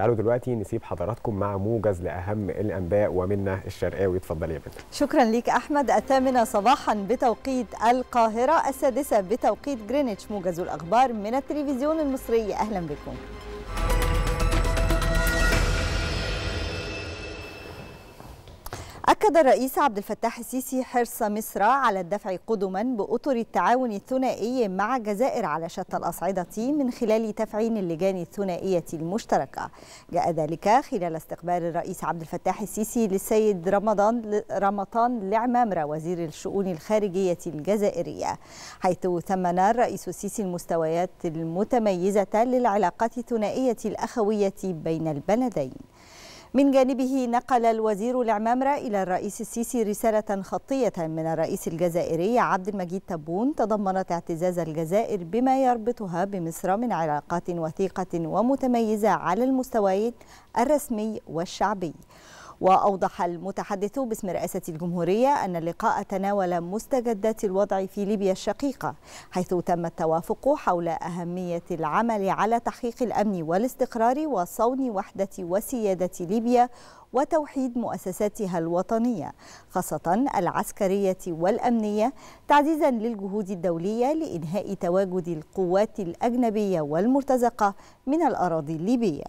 تعالوا دلوقتي نسيب حضراتكم مع موجز لأهم الأنباء ومنا الشرقاوي اتفضلي يا بنت شكرا ليك أحمد الثامنة صباحا بتوقيت القاهرة السادسة بتوقيت جرينتش موجز الأخبار من التلفزيون المصري أهلا بكم أكد الرئيس عبد الفتاح السيسي حرص مصر على الدفع قدما بأطر التعاون الثنائي مع الجزائر على شتى الأصعدة من خلال تفعيل اللجان الثنائية المشتركة جاء ذلك خلال استقبال الرئيس عبد الفتاح السيسي للسيد رمضان رمضان لعمامرة وزير الشؤون الخارجية الجزائرية حيث ثمن الرئيس السيسي المستويات المتميزة للعلاقات الثنائية الأخوية بين البلدين من جانبه نقل الوزير العمامرة إلى الرئيس السيسي رسالة خطية من الرئيس الجزائري عبد المجيد تبون تضمنت اعتزاز الجزائر بما يربطها بمصر من علاقات وثيقة ومتميزة على المستويين الرسمي والشعبي وأوضح المتحدث باسم رئاسة الجمهورية أن اللقاء تناول مستجدات الوضع في ليبيا الشقيقة حيث تم التوافق حول أهمية العمل على تحقيق الأمن والاستقرار وصون وحدة وسيادة ليبيا وتوحيد مؤسساتها الوطنية خاصة العسكرية والأمنية تعزيزا للجهود الدولية لإنهاء تواجد القوات الأجنبية والمرتزقة من الأراضي الليبية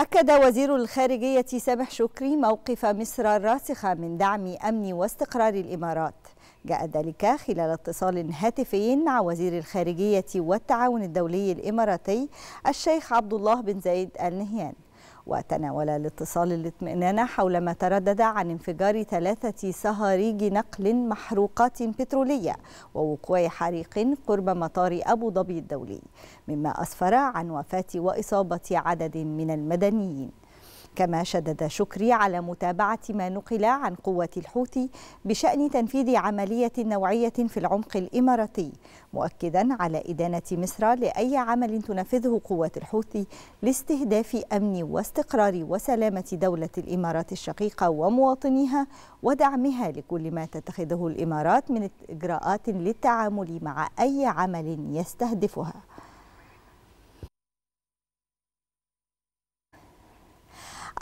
أكد وزير الخارجية سامح شكري موقف مصر الراسخ من دعم أمن واستقرار الإمارات جاء ذلك خلال اتصال هاتفي مع وزير الخارجية والتعاون الدولي الإماراتي الشيخ عبد الله بن زايد آل نهيان وتناول الاتصال الاطمئنان حول ما تردد عن انفجار ثلاثة صهاريج نقل محروقات بترولية ووقوع حريق قرب مطار أبو ظبي الدولي مما أسفر عن وفاة وإصابة عدد من المدنيين كما شدد شكري على متابعة ما نقل عن قوة الحوثي بشأن تنفيذ عملية نوعية في العمق الإماراتي مؤكدا على إدانة مصر لأي عمل تنفذه قوة الحوثي لاستهداف أمن واستقرار وسلامة دولة الإمارات الشقيقة ومواطنيها ودعمها لكل ما تتخذه الإمارات من إجراءات للتعامل مع أي عمل يستهدفها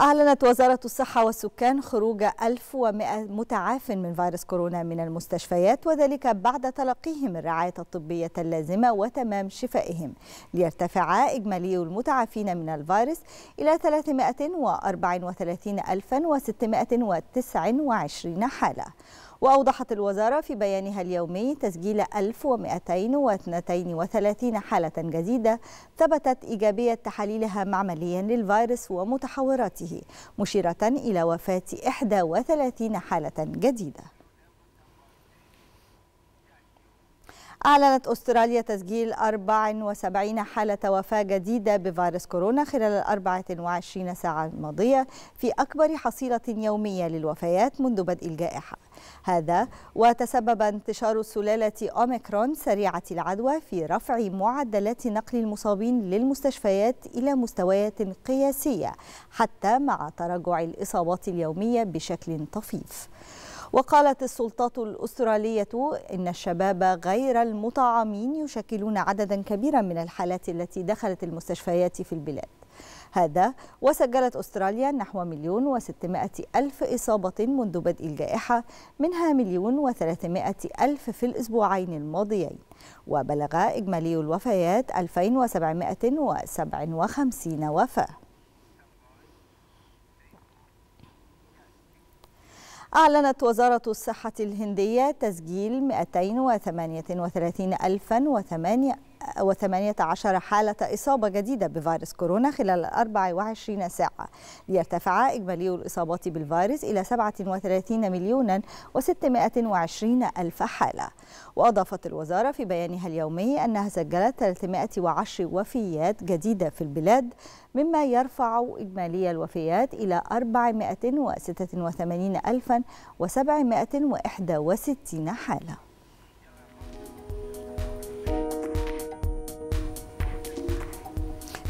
أعلنت وزارة الصحة والسكان خروج 1100 متعاف من فيروس كورونا من المستشفيات وذلك بعد تلقيهم الرعاية الطبية اللازمة وتمام شفائهم ليرتفع إجمالي المتعافين من الفيروس إلى 334,629 حالة وأوضحت الوزارة في بيانها اليومي تسجيل 1232 حالة جديدة ثبتت إيجابية تحاليلها معمليا للفيروس ومتحوراته مشيرة إلى وفاة 31 حالة جديدة أعلنت أستراليا تسجيل 74 حالة وفاة جديدة بفيروس كورونا خلال ال 24 ساعة الماضية في أكبر حصيلة يومية للوفيات منذ بدء الجائحة هذا وتسبب انتشار سلالة أوميكرون سريعة العدوى في رفع معدلات نقل المصابين للمستشفيات إلى مستويات قياسية حتى مع تراجع الإصابات اليومية بشكل طفيف وقالت السلطات الأسترالية إن الشباب غير المطعمين يشكلون عددا كبيرا من الحالات التي دخلت المستشفيات في البلاد هذا وسجلت أستراليا نحو مليون وستمائة ألف إصابة منذ بدء الجائحة منها مليون وثلاثمائة ألف في الأسبوعين الماضيين وبلغ إجمالي الوفيات 2757 وفاة أعلنت وزارة الصحة الهندية تسجيل 238 ألفا 118 حالة إصابة جديدة بفيروس كورونا خلال 24 ساعة ليرتفع إجمالي الإصابات بالفيروس إلى 37 مليون و620 ألف حالة وأضافت الوزارة في بيانها اليومي أنها سجلت 310 وفيات جديدة في البلاد مما يرفع إجمالي الوفيات إلى 486 ألفا و761 حالة